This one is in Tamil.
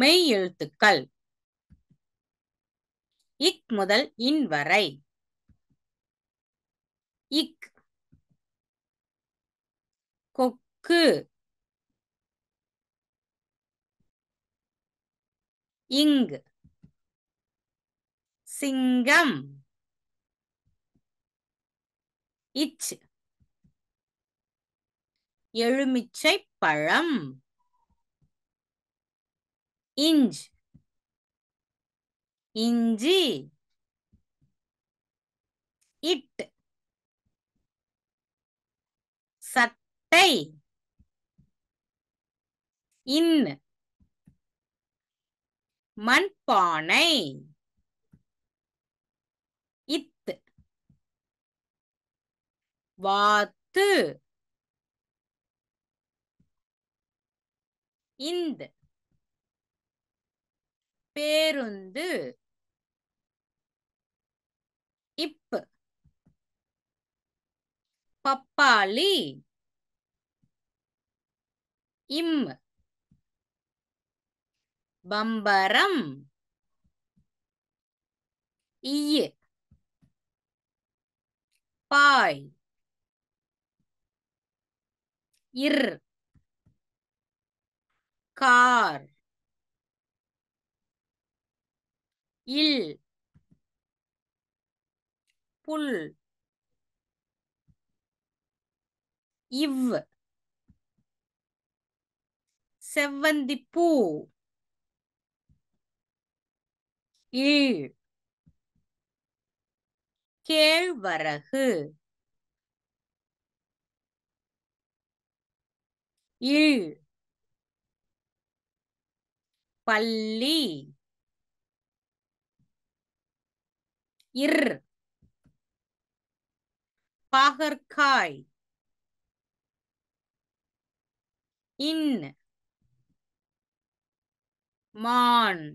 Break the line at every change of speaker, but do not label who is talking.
மெய் எழுத்துக்கள் இக் முதல் இன் வரை இக் கொக்கு இங்கு சிங்கம் இச் எலுமிச்சை பழம் இஞ்ச் இஞ்சி இட் சட்டை இன் மண்பானை இத் வாத்து இந்த பேருந்து இப்பு பப்பாளி இம் பம்பரம் இய பாய் இர் கார் இல் புல் இவ் செவ்வந்திப்பூ இல் கேழ்வரகு இல் பள்ளி இர் பாகற்காய் இன் மான்